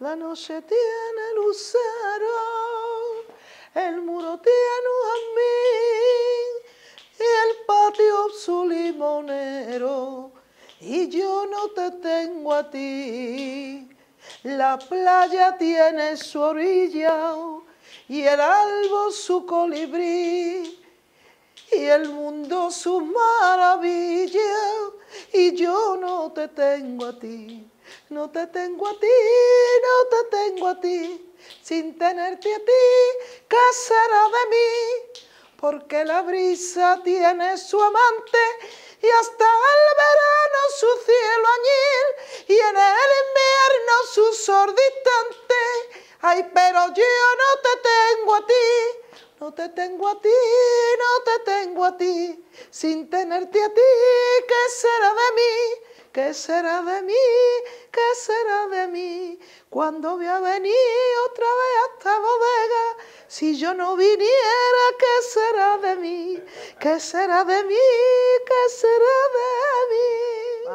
La noche tiene lucero, el muro tiene un mí, y el patio su limonero. Y yo no te tengo a ti. La playa tiene su orilla y el albo su colibrí y el mundo su maravilla y yo no te tengo a ti. No te tengo a ti, no te tengo a ti, sin tenerte a ti, ¿qué será de mí? Porque la brisa tiene su amante y hasta el verano su cielo añil y en el invierno su sol distante. Ay, pero yo no te tengo a ti, no te tengo a ti, no te tengo a ti, sin tenerte a ti, ¿qué será de mí? ¿Qué será de mí? ¿Qué será de mí? cuando voy a venir otra vez a esta bodega? Si yo no viniera, ¿qué será de mí? ¿Qué será de mí? ¿Qué será de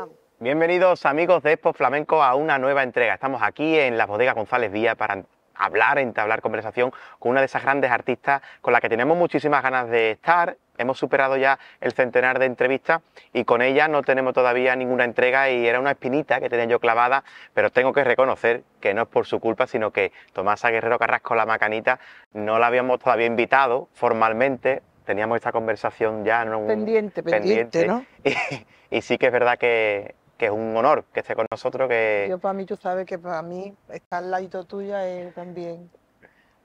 mí? Bienvenidos amigos de Expo Flamenco a una nueva entrega. Estamos aquí en la bodega González Díaz para hablar, entablar conversación con una de esas grandes artistas con la que tenemos muchísimas ganas de estar. Hemos superado ya el centenar de entrevistas y con ella no tenemos todavía ninguna entrega y era una espinita que tenía yo clavada, pero tengo que reconocer que no es por su culpa, sino que Tomasa Guerrero Carrasco, la macanita, no la habíamos todavía invitado formalmente. Teníamos esta conversación ya no, pendiente, pendiente, pendiente ¿no? y sí que es verdad que que es un honor que esté con nosotros. Que... Yo para mí, tú sabes que para mí estar al lado tuya también,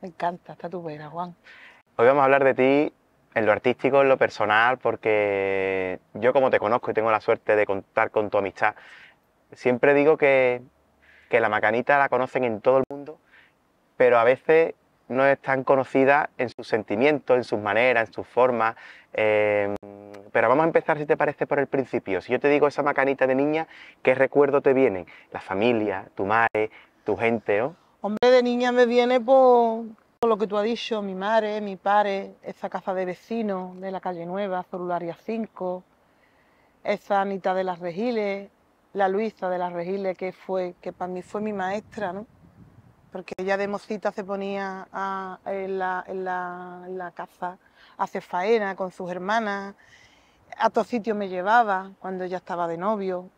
me encanta, está tu vera, Juan. Hoy vamos a hablar de ti en lo artístico, en lo personal, porque yo como te conozco y tengo la suerte de contar con tu amistad, siempre digo que, que la macanita la conocen en todo el mundo, pero a veces no es tan conocida en sus sentimientos, en sus maneras, en sus formas. Em, pero vamos a empezar, si te parece, por el principio. Si yo te digo esa macanita de niña, ¿qué recuerdo te viene?... La familia, tu madre, tu gente, Hombre, de niña me viene por, por lo que tú has dicho, mi madre, mi padre, esa casa de vecinos de la calle Nueva, Celularia 5, esa Anita de las Regiles, la Luisa de las Regiles, que fue, que para mí fue mi maestra, ¿no? porque ella de mocita se ponía a, en, la, en, la, casa a hacer faena con sus hermanas, a todos sitios me llevaba cuando ella estaba de novio,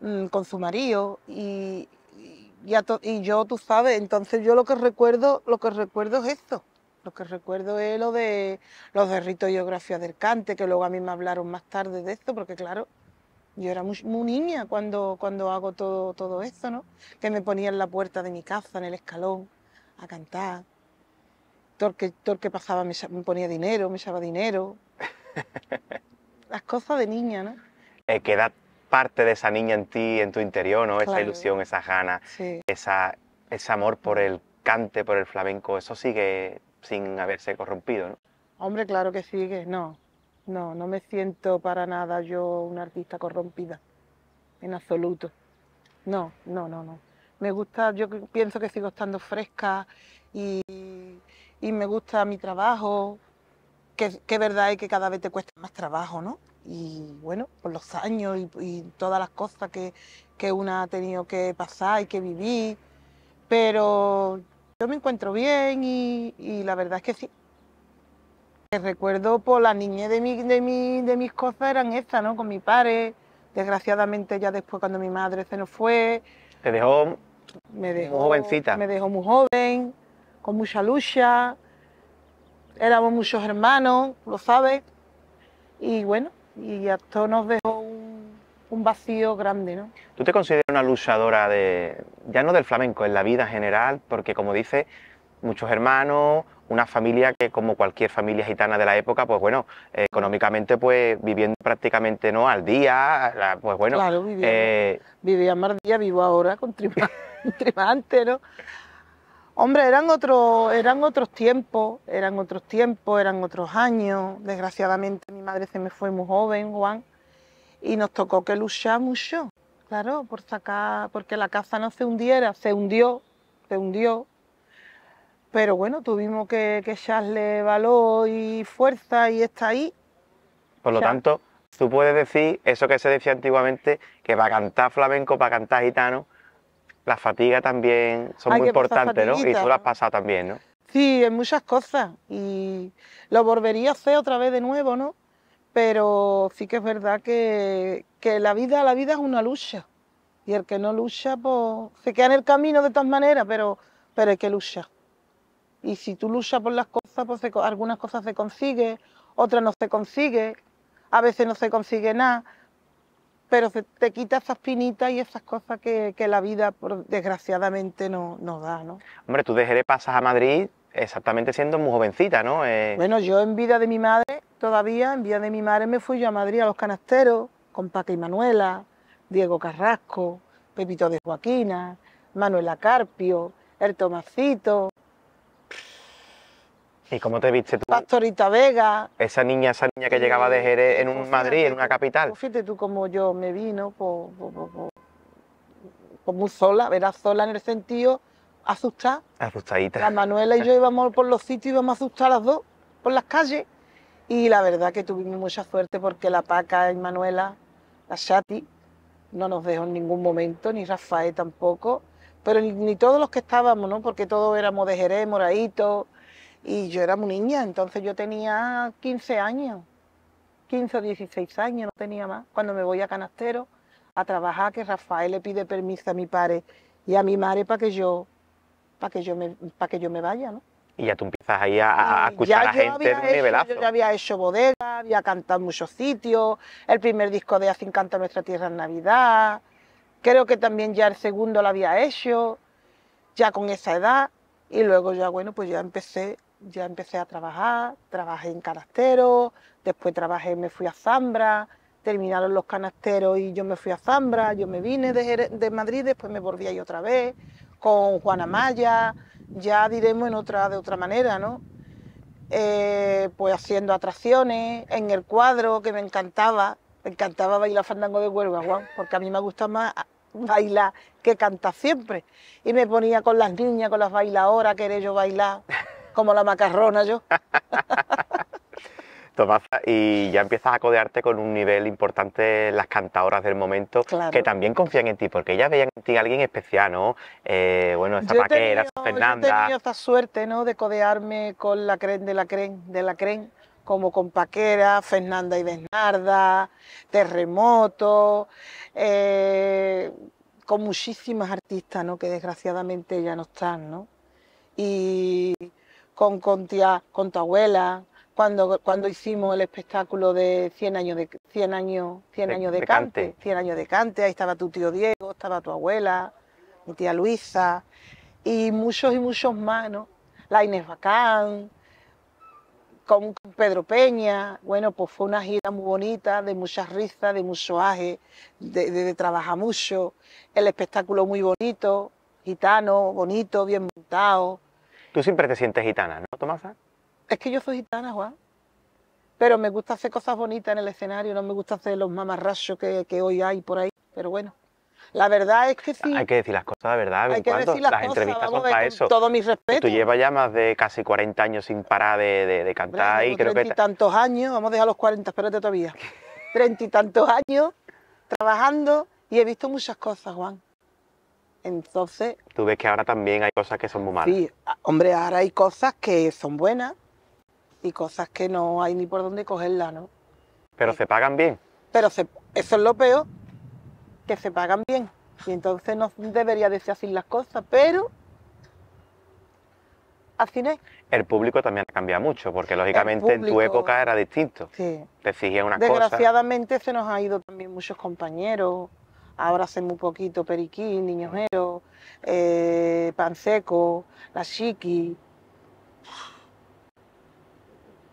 mm, con su marido, y, y, yo, tú sabes, entonces yo lo que recuerdo, lo que recuerdo es esto. Lo que recuerdo es lo de los de rito y geografía del cante, que luego a mí me hablaron más tarde de esto, porque claro, yo era muy, niña cuando, cuando hago todo, todo esto, ¿no? Que me ponía en la puerta de mi casa, en el escalón, a cantar. Todo que, pasaba me, ponía dinero, me echaba dinero. Las cosas de niña, ¿no? Eh, queda parte de esa niña en ti, en tu interior, ¿no? Esa ilusión, esa gana, esa, ese amor por el cante, por el flamenco, eso sigue sin haberse corrompido, ¿no? Hombre, claro que sigue, no. No, no me siento para nada yo una artista corrompida, en absoluto. No, no, no, no. Me gusta, yo pienso que sigo estando fresca y, me gusta mi trabajo, que, verdad es que cada vez te cuesta más trabajo, ¿no? Y bueno, por los años y, todas las cosas que, una ha tenido que pasar y que vivir, pero yo me encuentro bien y la verdad es que sí, Recuerdo por la niñez de, mi, de, de mis cosas eran estas, ¿no? Con mi padre, desgraciadamente ya después cuando mi madre se nos fue. Te dejó, me dejó muy jovencita. Me dejó muy joven, con mucha lucha. Éramos muchos hermanos, lo sabes. Y bueno, y esto nos dejó un, un, vacío grande, ¿no? ¿Tú te consideras una luchadora de, ya no del flamenco, en la vida general? Porque como dice muchos hermanos, una familia que como cualquier familia gitana de la época, pues bueno, eh, económicamente pues viviendo prácticamente no al día, pues bueno. Claro, vivía, eh, vivía más día, vivo ahora con trimante, ¿no? Hombre, eran, eran otros tiempos, eran otros tiempos, eran otros años. Desgraciadamente mi madre se me fue muy joven, Juan, y nos tocó que luchar mucho, claro, por sacar, porque la casa no se hundiera, se hundió, se hundió, pero bueno, tuvimos que, echarle valor y fuerza y está ahí. Por lo tanto, tú puedes decir eso que se decía antiguamente, que para cantar flamenco, para cantar gitano, la fatiga también son muy importantes, ¿no? Y tú las has pasado también, ¿no? Sí, en muchas cosas. Y lo volvería a hacer otra vez de nuevo, ¿no? Pero sí que es verdad que, la vida, la vida es una lucha. Y el que no lucha, pues se queda en el camino de todas maneras, pero, pero que luchar. Y si tú luchas por las cosas, pues algunas cosas se consiguen, otras no se consigue. a veces no se consigue nada, pero te quita esas pinitas y esas cosas que, la vida desgraciadamente nos da. ¿no? Hombre, tú de Jerez pasas a Madrid exactamente siendo muy jovencita, ¿no? Eh, bueno, yo en vida de mi madre, todavía en vida de mi madre me fui yo a Madrid a los canasteros, con Paca y Manuela, Diego Carrasco, Pepito de Joaquina, Manuela Carpio, el Tomacito, ¿Y cómo te viste tú? Pastorita Vega. Esa niña, esa niña que llegaba de Jerez en un Madrid, en una capital. Pues fíjate tú como yo me vino, pues, pues, muy sola, verás sola en el sentido asustada. Asustadita. La Manuela y yo íbamos por los sitios, íbamos asustar las dos, por las calles. Y la verdad que tuvimos mucha suerte porque la Paca y Manuela, la Shati, no nos dejó en ningún momento, ni Rafael tampoco, pero ni, todos los que estábamos, ¿no? Porque todos éramos de Jerez, moraditos... Y yo era muy niña, entonces yo tenía 15 años, 15 o 16 años, no tenía más. Cuando me voy a Canastero a trabajar, que Rafael le pide permiso a mi padre y a mi madre para que yo, para que yo me, para que yo me vaya, ¿no? Y ya tú empiezas ahí a, escuchar a la gente de Yo ya había hecho bodega, había cantado en muchos sitios, el primer disco de Así Canta Nuestra Tierra en Navidad, creo que también ya el segundo lo había hecho, ya con esa edad, y luego ya, bueno, pues ya empecé ya empecé a trabajar, trabajé en canasteros, después trabajé, me fui a Zambra, terminaron los canasteros y yo me fui a Zambra, yo me vine de, Madrid, después me volví ahí otra vez, con Juana Maya, ya diremos en otra, de otra manera, ¿no? Eh, pues haciendo atracciones, en el cuadro que me encantaba, me encantaba bailar fandango de Huelva, Juan, porque a mí me gusta más bailar que cantar siempre. Y me ponía con las niñas, con las bailadoras, querer yo bailar como la macarrona yo. Tomasa, y ya empiezas a codearte con un nivel importante las cantadoras del momento, que también confían en ti, porque ellas veían en ti a alguien especial, ¿no? Eh, bueno, esa paquera, Fernanda. Yo he tenido esta suerte, ¿no? De codearme con la cren de la cren, de la cren, como con Paquera, Fernanda y Bernarda, Terremoto, eh, con muchísimas artistas, ¿no? Que desgraciadamente ya no están, ¿no? Y con, tía, con tu abuela, cuando, cuando hicimos el espectáculo de 100 años de, 100 años, 100 años de, cante, años de cante, ahí estaba tu tío Diego, estaba tu abuela, mi tía Luisa, y muchos y muchos más, La Inés Bacán, con Pedro Peña, bueno, pues fue una gira muy bonita, de muchas risas, de mucho aje, de, de, de, trabajar mucho, el espectáculo muy bonito, gitano, bonito, bien montado, Tú siempre te sientes gitana, ¿no, Tomasa? Es que yo soy gitana, Juan. Pero me gusta hacer cosas bonitas en el escenario, no me gusta hacer los mamarrachos que, que hoy hay por ahí. Pero bueno, la verdad es que sí. Hay que decir las cosas, de verdad. Hay que decir las, las cosas, entrevistas eso. Todo mi respeto. Tú llevas ya más de casi 40 años sin parar de, de, cantar y creo que. tantos años, vamos a dejar los 40, espérate todavía. Treinta y tantos años trabajando y he visto muchas cosas, Juan. Entonces... Tú ves que ahora también hay cosas que son muy malas. Sí, hombre, ahora hay cosas que son buenas y cosas que no hay ni por dónde cogerlas, ¿no? Pero eh, se pagan bien. Pero eso es lo peor, que se pagan bien. Y entonces no debería de ser así las cosas, pero así cine es. El público también cambia mucho, porque lógicamente en tu época era distinto. Sí. Te exigía una Desgraciadamente se nos ha ido también muchos compañeros ahora hace muy poquito Periquín, Niñojero, eh, Panseco, La Chiqui.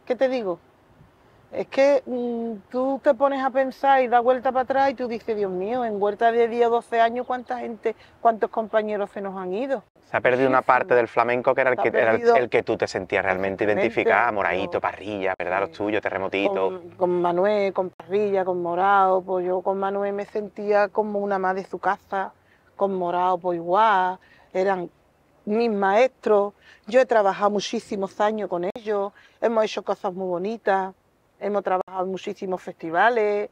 ¿Qué te digo? Es que mm, tú te pones a pensar y da vuelta para atrás y tú dices, Dios mío, en vuelta de 10 o 12 años, ¿cuánta gente, cuántos compañeros se nos han ido? Se ha perdido una parte del flamenco que era el que, el, que tú te sentías realmente identificada, moradito, Parrilla, ¿verdad? Los tuyos, Terremotito. Con, Manuel, con Parrilla, con Morado, pues yo con Manuel me sentía como una más de su casa, con Morado, pues igual, eran mis maestros, yo he trabajado muchísimos años con ellos, hemos hecho cosas muy bonitas. Hemos trabajado en muchísimos festivales,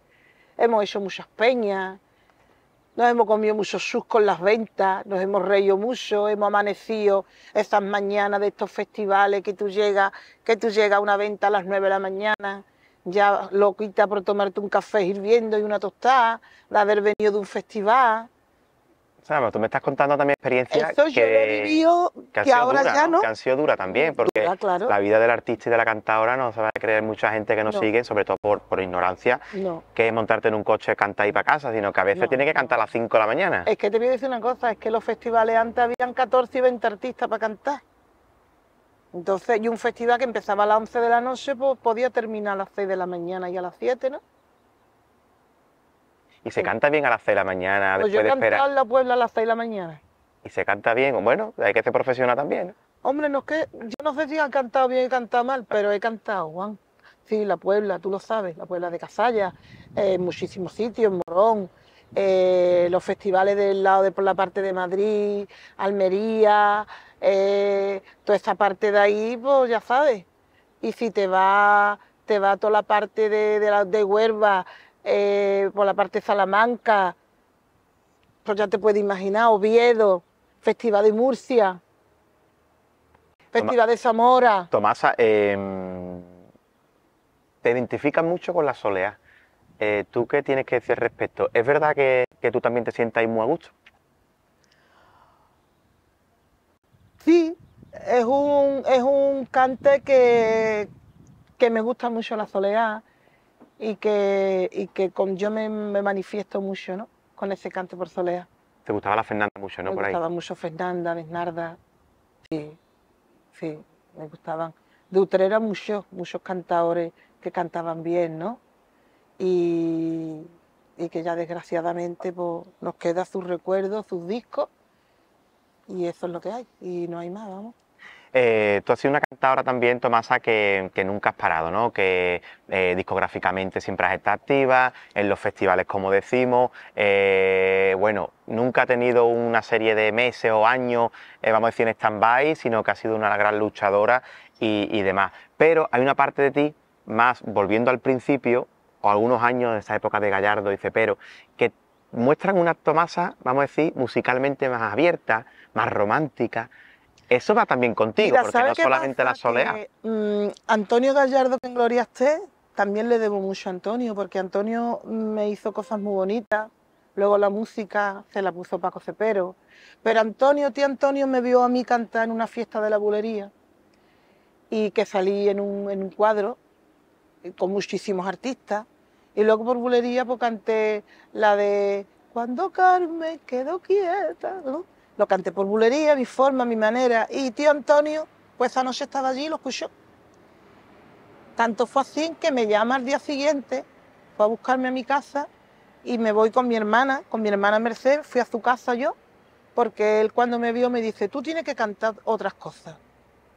hemos hecho muchas peñas, nos hemos comido muchos sus con las ventas, nos hemos reído mucho, hemos amanecido estas mañanas de estos festivales que tú llegas, que tú llegas a una venta a las 9 de la mañana, ya loquita por tomarte un café hirviendo y una tostada, de haber venido de un festival tú me estás contando también experiencias que, que, han sido duras también, porque la vida del artista y de la cantadora no se va a creer mucha gente que nos sigue, sobre todo por, por ignorancia, que es montarte en un coche, cantar y para casa, sino que a veces tienes tiene que cantar a las 5 de la mañana. Es que te voy a decir una cosa, es que los festivales antes habían 14 y 20 artistas para cantar. Entonces, y un festival que empezaba a las 11 de la noche, pues, podía terminar a las 6 de la mañana y a las 7, ¿no? Y se canta bien a las 6 de la mañana, pues yo yo cantado en la Puebla a las 6 de la mañana. Y se canta bien, bueno, hay que ser profesional también. Hombre, no yo no sé si han cantado bien y cantado mal, pero he cantado, Juan. Sí, la Puebla, tú lo sabes, la Puebla de Casalla, eh, muchísimos sitios, Morón, eh, los festivales del lado de por la parte de Madrid, Almería, eh, toda esta parte de ahí, pues ya sabes. Y si te va, te va toda la parte de, de, la, de Huelva, eh, por la parte de Salamanca, pues ya te puedes imaginar, Oviedo, Festival de Murcia, Festival de Zamora. Tomasa, em, te identificas mucho con la soleá. Eh, ¿Tú qué tienes que decir al respecto? ¿Es verdad que, tú también te sientas ahí muy a gusto? Sí, es un, es un cante que, que me gusta mucho la soleá y que, que con, yo me, manifiesto mucho ¿no? con ese canto por solea. Te gustaba la Fernanda mucho, ¿no? Me gustaba mucho Fernanda, Bernarda. Sí, sí, me gustaban. De Utrera muchos, muchos cantadores que cantaban bien, ¿no? Y, y que ya desgraciadamente pues, nos queda sus recuerdos, sus discos, y eso es lo que hay, y no hay más, vamos. Eh, tú has sido una cantadora también, Tomasa, que, nunca has parado, ¿no? Que eh, discográficamente siempre has estado activa, en los festivales, como decimos. Eh, bueno, nunca ha tenido una serie de meses o años, vamos a decir, en stand-by, sino que ha sido una gran luchadora y, y demás. Pero hay una parte de ti, más volviendo al principio, o algunos años de esa época de Gallardo y Cepero, que muestran una Tomasa, vamos a decir, musicalmente más abierta, más romántica, eso va también contigo, porque no solamente la solea. Mm, Antonio Gallardo, que en Gloria esté, también le debo mucho a Antonio, porque Antonio me hizo cosas muy bonitas. Luego la música se la puso Paco Cepero. Pero Antonio, tío Antonio, me vio a mí cantar en una fiesta de la bulería y que salí en un, en un cuadro eh, con muchísimos artistas. Y luego por bulería pues canté la de Cuando Carmen quedó quieta, lo canté por bulería, mi forma, mi manera. Y tío Antonio, pues esa noche estaba allí y lo escuchó. Tanto fue así que me llama al día siguiente, fue a buscarme a mi casa y me voy con mi hermana, con mi hermana Merced, fui a su casa yo, porque él cuando me vio me dice, tú tienes que cantar otras cosas.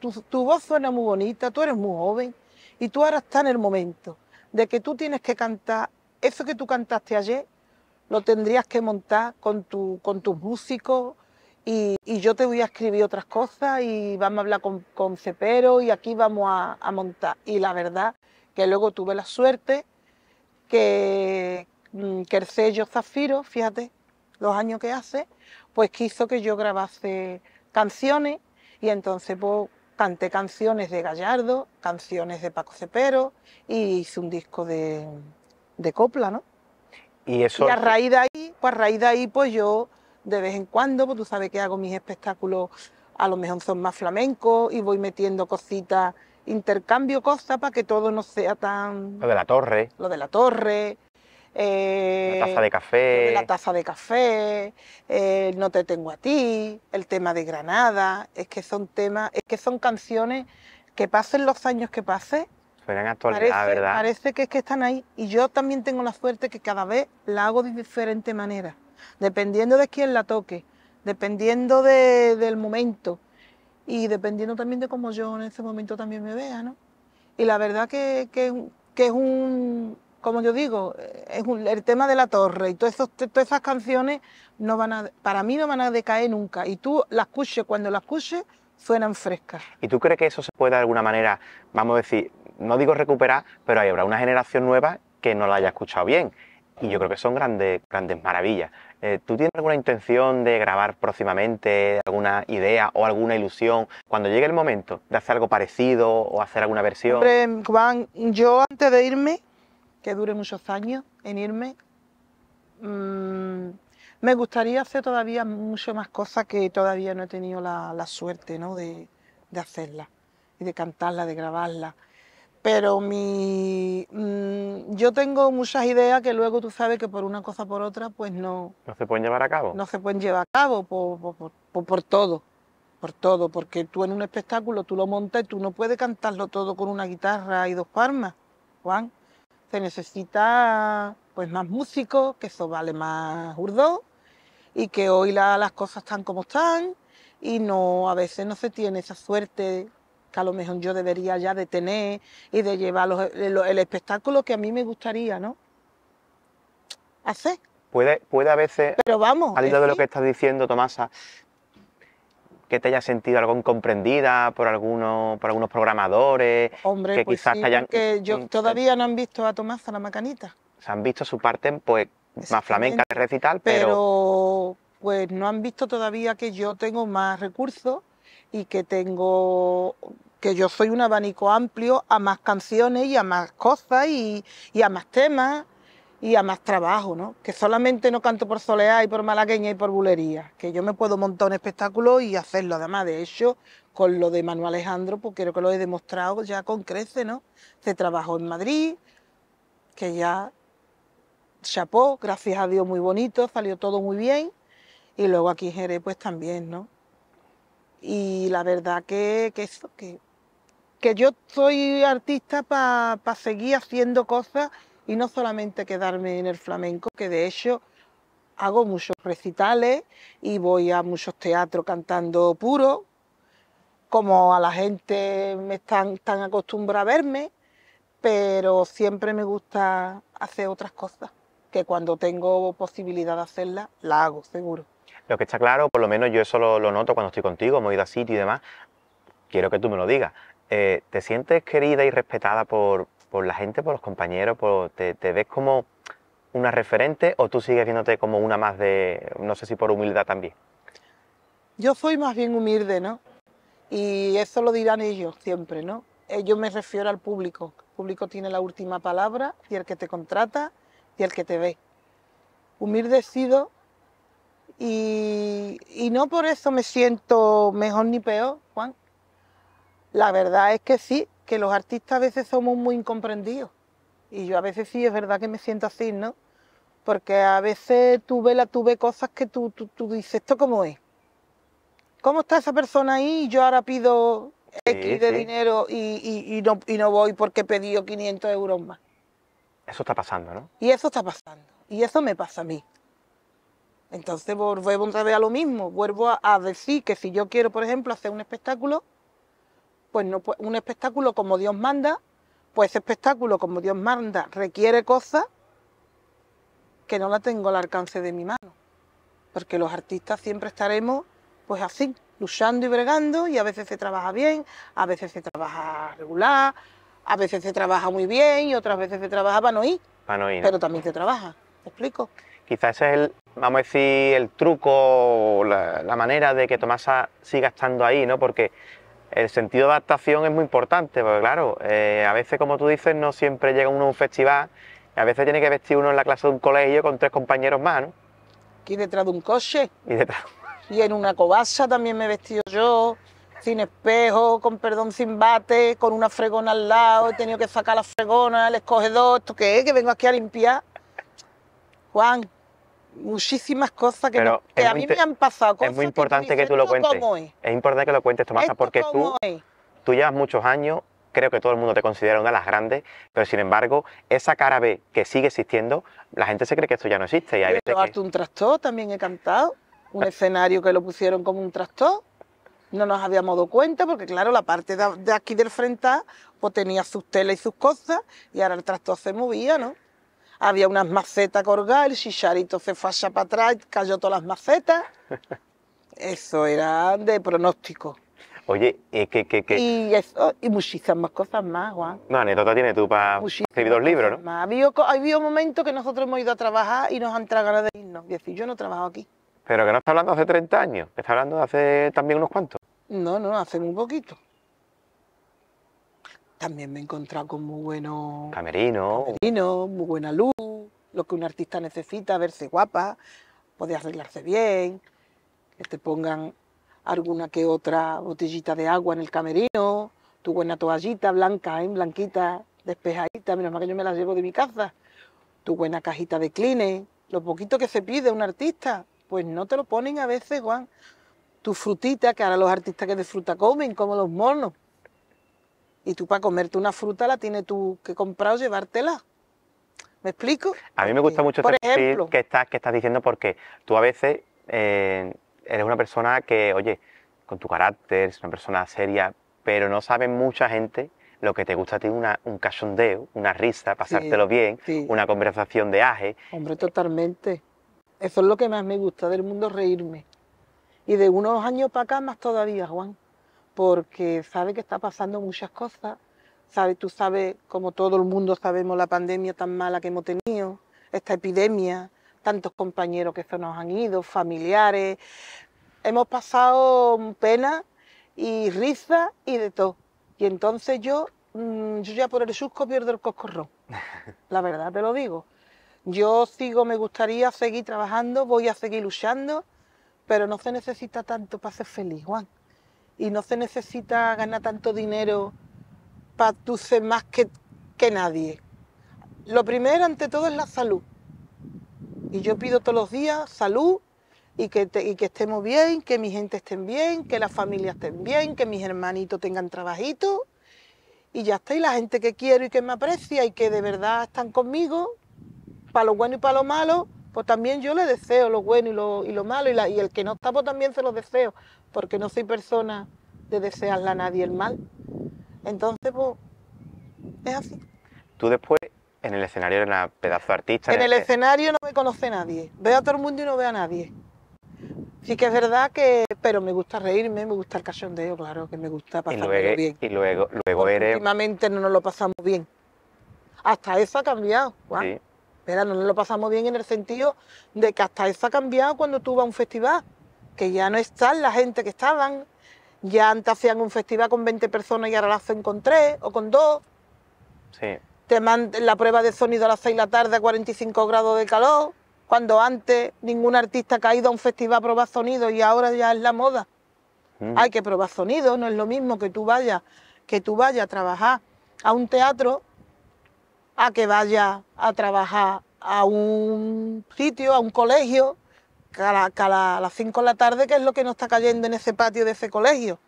Tu, voz suena muy bonita, tú eres muy joven y tú ahora estás en el momento de que tú tienes que cantar eso que tú cantaste ayer, lo tendrías que montar con, tu, con tus músicos, y, yo te voy a escribir otras cosas y vamos a hablar con, Cepero y aquí vamos a, montar. Y la verdad que luego tuve la suerte que, mm, el sello Zafiro, fíjate los años que hace, pues quiso que yo grabase canciones y entonces pues canté canciones de Gallardo, canciones de Paco Cepero y hice un disco de, copla, ¿no? Y, eso... a raíz de ahí, pues a raíz de ahí pues yo de vez en cuando, pues tú sabes que hago mis espectáculos, a lo mejor son más flamencos y voy metiendo cositas, intercambio cosas para que todo no sea tan... Lo de la torre. Lo de la torre. Eh, la taza de café. La taza de café, eh, No te tengo a ti, el tema de Granada, es que son temas, es que son canciones que pasen los años que pasen. Suenan actualidad, parece, Parece que es que están ahí. Y yo también tengo la suerte que cada vez la hago de diferente manera dependiendo de quién la toque, dependiendo del momento y dependiendo también de cómo yo en ese momento también me vea, ¿no? Y la verdad que, que, es un, como yo digo, es un, el tema de la torre y todas esas canciones no van a, para mí no van a decaer nunca. Y tú las escuches cuando las escuches, suenan frescas. ¿Y tú crees que eso se puede de alguna manera, vamos a decir, no digo recuperar, pero ahí habrá una generación nueva que no la haya escuchado bien y yo creo que son grandes, grandes maravillas. Eh, ¿Tú tienes alguna intención de grabar próximamente, alguna idea o alguna ilusión cuando llegue el momento de hacer algo parecido o hacer alguna versión? Juan, yo antes de irme, que dure muchos años en irme, mm, me gustaría hacer todavía mucho más cosas que todavía no he tenido la, suerte ¿no? de, de hacerlas, y de cantarlas, de grabarlas pero mi, mm, yo tengo muchas ideas que luego tú sabes que por una cosa o por otra pues no... No se pueden llevar a cabo. No se pueden llevar a cabo por, todo, por todo, porque tú en un espectáculo tú lo montas y tú no puedes cantarlo todo con una guitarra y dos palmas, Juan. Se necesita pues más músicos, que eso vale más urdo y que hoy las cosas están como están y no a veces no se tiene esa suerte que a lo mejor yo debería ya de tener y de llevar el espectáculo que a mí me gustaría, ¿no? Hacer. Puede, puede a veces, Pero vamos, al hilo de lo que estás diciendo, Tomasa, que te hayas sentido algo incomprendida por algunos, por algunos programadores. Hombre, que pues quizás hayan... que yo, mm, todavía eh, no han visto a Tomasa la macanita. Se han visto su parte pues, más flamenca de recital, pero... pero pues no han visto todavía que yo tengo más recursos y que tengo que yo soy un abanico amplio a más canciones y a más cosas y, a más temas y a más trabajo, ¿no? Que solamente no canto por soleá y por malagueña y por bulería, que yo me puedo montar un espectáculo y hacerlo además. De hecho, con lo de Manuel Alejandro, pues creo que lo he demostrado ya con crece, ¿no? Se trabajó en Madrid, que ya chapó, gracias a Dios muy bonito, salió todo muy bien. Y luego aquí en Jerez, pues también, ¿no? Y la verdad que, que eso, que, que yo soy artista para seguir haciendo cosas y no solamente quedarme en el flamenco, que de hecho hago muchos recitales y voy a muchos teatros cantando puro, como a la gente me están tan acostumbrada a verme, pero siempre me gusta hacer otras cosas, que cuando tengo posibilidad de hacerlas, la hago seguro. Lo que está claro, por lo menos yo eso lo, noto cuando estoy contigo, hemos ido a sitio y demás, quiero que tú me lo digas. Eh, ¿Te sientes querida y respetada por, la gente, por los compañeros? te, te, ves como una referente o tú sigues viéndote como una más de, no sé si por humildad también? Yo soy más bien humilde, ¿no? Y eso lo dirán ellos siempre, ¿no? Yo me refiero al público. El público tiene la última palabra y el que te contrata y el que te ve. Humilde he sido y, no por eso me siento mejor ni peor, Juan. La verdad es que sí, que los artistas a veces somos muy incomprendidos. Y yo a veces sí, es verdad que me siento así, ¿no? Porque a veces tú ves, tú cosas que tú, dices, ¿esto cómo es? ¿Cómo está esa persona ahí y yo ahora pido X de dinero y, y, no, y no voy porque he pedido 500 euros más? Eso está pasando, ¿no? Y eso está pasando. Y eso me pasa a mí. Entonces vuelvo otra vez a lo mismo, vuelvo a, decir que si yo quiero, por ejemplo, hacer un espectáculo, pues no un espectáculo como Dios manda, pues ese espectáculo como Dios manda requiere cosas que no la tengo al alcance de mi mano, porque los artistas siempre estaremos pues así, luchando y bregando y a veces se trabaja bien, a veces se trabaja regular, a veces se trabaja muy bien y otras veces se trabaja para no Para no ir. Pero también se trabaja, ¿te explico? Quizás ese es el, vamos a decir, el truco, la, manera de que Tomasa siga estando ahí, ¿no? Porque el sentido de adaptación es muy importante, porque claro, eh, a veces, como tú dices, no siempre llega uno a un festival, y a veces tiene que vestir uno en la clase de un colegio con tres compañeros más, ¿no? Aquí detrás de un coche. Y detrás. Y en una cobaza también me he vestido yo, sin espejo, con perdón, sin bate, con una fregona al lado, he tenido que sacar la fregona, el escogedor, ¿esto qué es? Que vengo aquí a limpiar. Juan, muchísimas cosas que, a mí me han pasado. Cosas es muy importante que, tú, lo cuentes. es? importante que lo cuentes, Tomasa, porque tú, tú llevas muchos años creo que todo el mundo te considera una de las grandes, pero sin embargo, esa cara B que sigue existiendo, la gente se cree que esto ya no existe. Y hay que... un trastó, también he cantado, un eh. escenario que lo pusieron como un trastor, no nos habíamos dado cuenta, porque claro, la parte de, aquí del frente pues tenía sus telas y sus cosas, y ahora el trastor se movía, ¿no? había unas macetas colgadas, el chicharito se falla para atrás, cayó todas las macetas. Eso era de pronóstico. Oye, ¿y qué, qué, Y, eso, y muchísimas cosas más, Juan. No, anécdota tienes tú para escribir dos libros, ¿no? habido ha habido momentos que nosotros hemos ido a trabajar y nos han tragado de irnos. Y decir, yo no trabajo aquí. Pero que no está hablando hace 30 años, está hablando de hace también unos cuantos. No, no, hace muy poquito. También me he encontrado con muy buenos... Camerino. muy buena luz, lo que un artista necesita, verse guapa, poder arreglarse bien, que te pongan alguna que otra botellita de agua en el camerino, tu buena toallita blanca, ¿eh? blanquita, despejadita, menos mal que yo me la llevo de mi casa, tu buena cajita de cline, lo poquito que se pide un artista, pues no te lo ponen a veces, Juan. Tu frutita, que ahora los artistas que de fruta comen, como los monos, y tú para comerte una fruta la tienes tú que comprar o llevártela. ¿Me explico? A mí me gusta mucho por que estás, que estás diciendo porque tú a veces eh, eres una persona que, oye, con tu carácter, es una persona seria, pero no sabe mucha gente lo que te gusta a una, un cachondeo, una risa, pasártelo bien, una conversación de aje. Hombre, totalmente. Eso es lo que más me gusta del mundo, reírme. Y de unos años para acá más todavía, Juan porque sabe que está pasando muchas cosas. Sabe, tú sabes, como todo el mundo sabemos, la pandemia tan mala que hemos tenido, esta epidemia, tantos compañeros que se nos han ido, familiares. Hemos pasado pena y risa y de todo. Y entonces yo, mm, yo ya por el susco pierdo el coscorrón. La verdad te lo digo. Yo sigo, me gustaría seguir trabajando, voy a seguir luchando, pero no se necesita tanto para ser feliz, Juan y no se necesita ganar tanto dinero para tú ser más que, que nadie. Lo primero, ante todo, es la salud. Y yo pido todos los días salud y que, y que estemos bien, que mi gente esté bien, que las familias estén bien, que mis hermanitos tengan trabajito. Y ya está, y la gente que quiero y que me aprecia y que de verdad están conmigo, para lo bueno y para lo malo, pues también yo le deseo lo bueno y lo, y lo malo, y, el que no está, pues también se lo deseo, porque no soy persona de desearle a nadie el mal. Entonces, pues, es así. Tú después, en el escenario eres una pedazo de artista. En, el, escenario no me conoce nadie, veo a todo el mundo y no veo a nadie. Sí que es verdad que, pero me gusta reírme, me gusta el cachondeo, claro, que me gusta pasarlo bien. Y luego, luego Últimamente no nos lo pasamos bien. Hasta eso ha cambiado. Pero no nos lo pasamos bien en el sentido de que hasta eso ha cambiado cuando tú vas a un festival, que ya no están la gente que estaban. Ya antes hacían un festival con 20 personas y ahora lo hacen con 3 o con 2. Sí. Te mandan la prueba de sonido a las 6 de la tarde a 45 grados de calor, cuando antes ningún artista ha caído a un festival a probar sonido y ahora ya es la moda. Mm. Hay que probar sonido, no es lo mismo que tú vayas, que tú vayas a trabajar a un teatro a que vaya a trabajar a un sitio, a un colegio, cada, las 5 de la tarde, que es lo que no está cayendo en ese patio de ese colegio.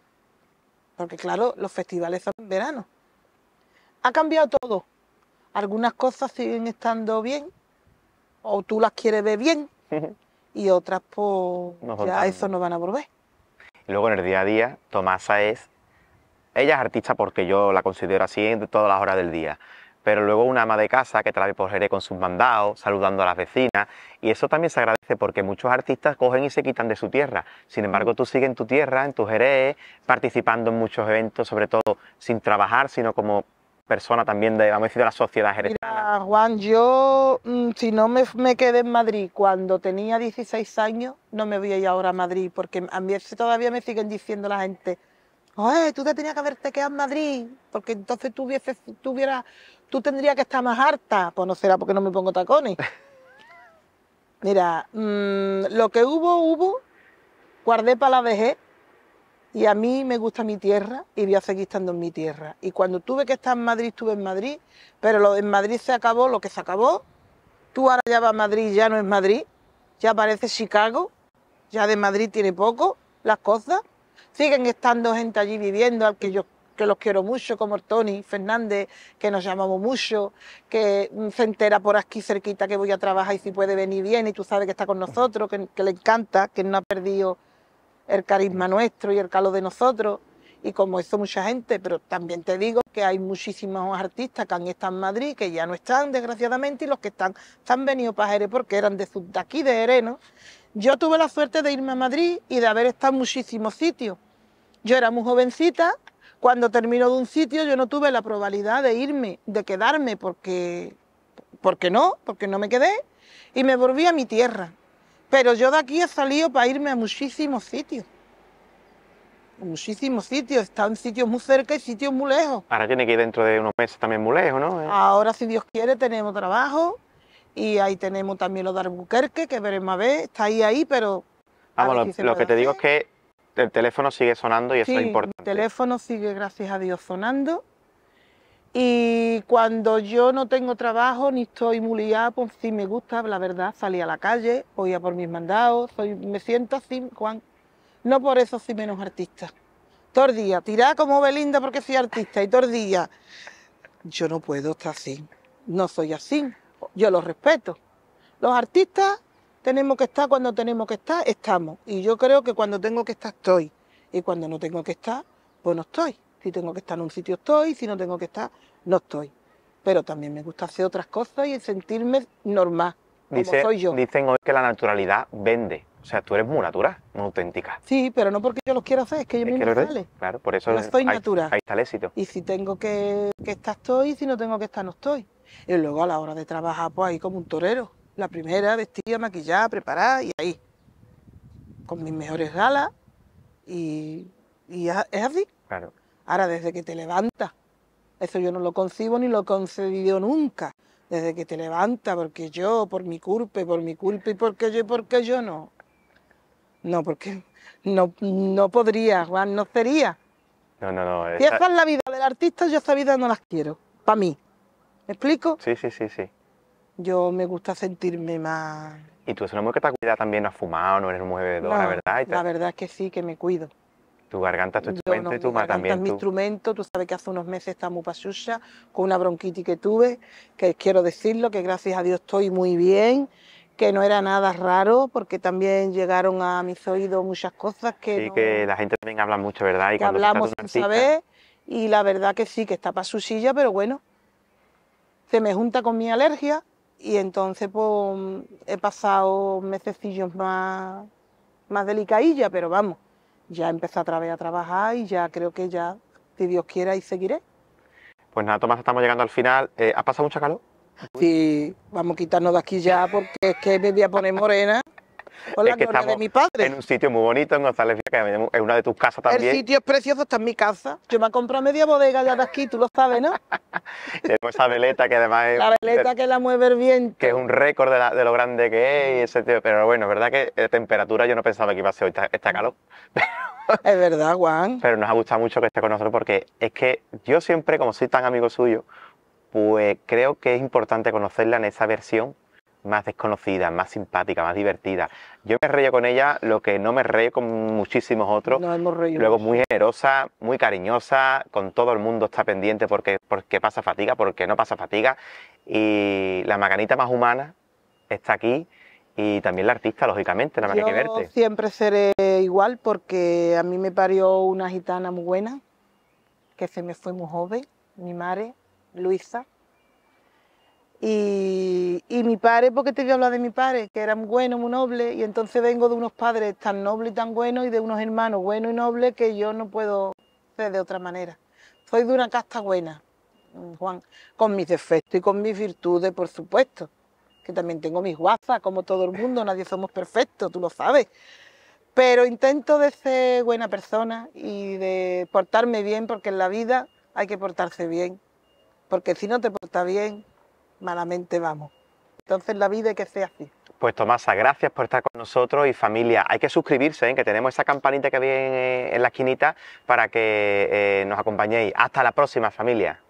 Porque claro, los festivales son en verano. Ha cambiado todo. Algunas cosas siguen estando bien, o tú las quieres ver bien, y otras pues ya eso no van a volver. Y luego en el día a día, Tomasa es, ella es artista porque yo la considero así en todas las horas del día pero luego una ama de casa que trae por Jerez con sus mandados, saludando a las vecinas, y eso también se agradece porque muchos artistas cogen y se quitan de su tierra. Sin embargo, tú sigues en tu tierra, en tus jerez, participando en muchos eventos, sobre todo sin trabajar, sino como persona también de, vamos de la sociedad jerezana. Mira, Juan, yo mm, si no me, me, quedé en Madrid cuando tenía 16 años, no me voy a ir ahora a Madrid, porque a mí todavía me siguen diciendo la gente, Oye, tú te tenías que haberte quedado en Madrid, porque entonces tú, hubieses, tú, tendrías que estar más harta. Pues no será porque no me pongo tacones. Mira, mm, lo que hubo, hubo, guardé para la vejez y a mí me gusta mi tierra y voy a seguir estando en mi tierra. Y cuando tuve que estar en Madrid, estuve en Madrid, pero lo, en Madrid se acabó lo que se acabó. Tú ahora ya vas a Madrid, ya no es Madrid, ya parece Chicago, ya de Madrid tiene poco las cosas. Siguen estando gente allí viviendo, al que yo que los quiero mucho, como Tony Fernández, que nos llamamos mucho, que mm, se entera por aquí cerquita que voy a trabajar y si puede venir bien, y tú sabes que está con nosotros, que, que le encanta, que no ha perdido el carisma nuestro y el calor de nosotros y como eso mucha gente, pero también te digo que hay muchísimos artistas que han estado en Madrid, que ya no están, desgraciadamente, y los que están, están venido para Jerez porque eran de, aquí, de Jerez, Yo tuve la suerte de irme a Madrid y de haber estado en muchísimos sitios. Yo era muy jovencita, cuando terminó de un sitio yo no tuve la probabilidad de irme, de quedarme, porque, porque no, porque no me quedé, y me volví a mi tierra. Pero yo de aquí he salido para irme a muchísimos sitios. Muchísimos sitios, están sitios muy cerca y sitios muy lejos. Ahora tiene que ir dentro de unos meses también muy lejos, ¿no? Eh. Ahora, si Dios quiere, tenemos trabajo y ahí tenemos también lo de Albuquerque, que veremos a ver, está ahí, ahí, pero... Vamos, lo, que te digo es que el teléfono sigue sonando y eso es importante. el teléfono sigue, gracias a Dios, sonando. Y cuando yo no tengo trabajo ni estoy muy liada, pues sí me gusta, la verdad, salir a la calle, voy a por mis mandados, soy, me siento así, Juan, no por eso soy menos artista. tordía tirá como Belinda porque soy artista y tordía Yo no puedo estar así, no soy así, yo lo respeto. Los artistas tenemos que estar cuando tenemos que estar, estamos. Y yo creo que cuando tengo que estar, estoy. Y cuando no tengo que estar, pues no estoy. Si tengo que estar en un sitio, estoy. Si no tengo que estar, no estoy. Pero también me gusta hacer otras cosas y sentirme normal, Dice, soy yo. Dicen hoy que la naturalidad vende. O sea, tú eres muy natural, muy auténtica. Sí, pero no porque yo los quiero hacer, es que yo mismo Claro, por eso Estoy natural. Ahí está el éxito. Y si tengo que, estar, estoy, si no tengo que estar, no estoy. Y luego a la hora de trabajar, pues ahí como un torero. La primera, vestida, maquillada, preparada y ahí. Con mis mejores galas y, y es así. Claro. Ahora, desde que te levantas, eso yo no lo concibo ni lo he concedido nunca desde que te levanta, porque yo, por mi culpa, por mi culpa, y porque yo, y porque yo no. No, porque no, no podría, Juan, no sería. No, no, no. Si esa... es la vida del artista, yo esa vida no las quiero, para mí. ¿Me explico? Sí, sí, sí, sí. Yo me gusta sentirme más... Y tú es una mujer que te cuida también, no has fumado, no eres un bebedora, la ¿verdad? La verdad es que sí, que me cuido. Tu garganta es tu instrumento y tu también. Es mi instrumento. Tú sabes que hace unos meses estaba muy pasucha con una bronquitis que tuve, que quiero decirlo, que gracias a Dios estoy muy bien que no era nada raro, porque también llegaron a mis oídos muchas cosas que... Sí, que la gente también habla mucho, ¿verdad? Y que hablamos sin saber, y la verdad que sí, que está para su silla, pero bueno, se me junta con mi alergia, y entonces pues he pasado mesecillos más, más delicadilla, pero vamos, ya empecé otra vez a trabajar y ya creo que ya, si Dios quiera, y seguiré. Pues nada, Tomás, estamos llegando al final. Eh, ¿Ha pasado mucha calor? Y vamos a quitarnos de aquí ya porque es que me voy a poner morena. la de mi padre. En un sitio muy bonito, en González que es una de tus casas también. El sitio es precioso, está en mi casa. Yo me he comprado media bodega ya de aquí, tú lo sabes, ¿no? Tengo esa veleta que además La veleta que la mueve el viento. Que es un récord de, lo grande que es ese Pero bueno, es verdad que de temperatura yo no pensaba que iba a ser hoy está calor. es verdad, Juan. Pero nos ha gustado mucho que esté con nosotros porque es que yo siempre, como soy tan amigo suyo, pues creo que es importante conocerla en esa versión más desconocida, más simpática, más divertida. Yo me reía con ella lo que no me reí con muchísimos otros. Luego muy generosa, muy cariñosa, con todo el mundo está pendiente porque, pasa fatiga, porque no pasa fatiga. Y la macanita más humana está aquí y también la artista, lógicamente, nada más que verte. siempre seré igual porque a mí me parió una gitana muy buena, que se me fue muy joven, mi madre, Luisa. Y, mi padre, porque te voy a hablar de mi padre, que era muy bueno, muy noble, y entonces vengo de unos padres tan nobles y tan buenos y de unos hermanos buenos y nobles que yo no puedo ser de otra manera. Soy de una casta buena, mm, Juan, con mis defectos y con mis virtudes, por supuesto, que también tengo mis guazas, como todo el mundo, nadie somos perfectos, tú lo sabes. Pero intento de ser buena persona y de portarme bien, porque en la vida hay que portarse bien porque si no te porta bien, malamente vamos. Entonces la vida hay que sea así. Pues Tomasa, gracias por estar con nosotros y familia. Hay que suscribirse, ¿eh? que tenemos esa campanita que viene en la esquinita para que eh, nos acompañéis. Hasta la próxima familia.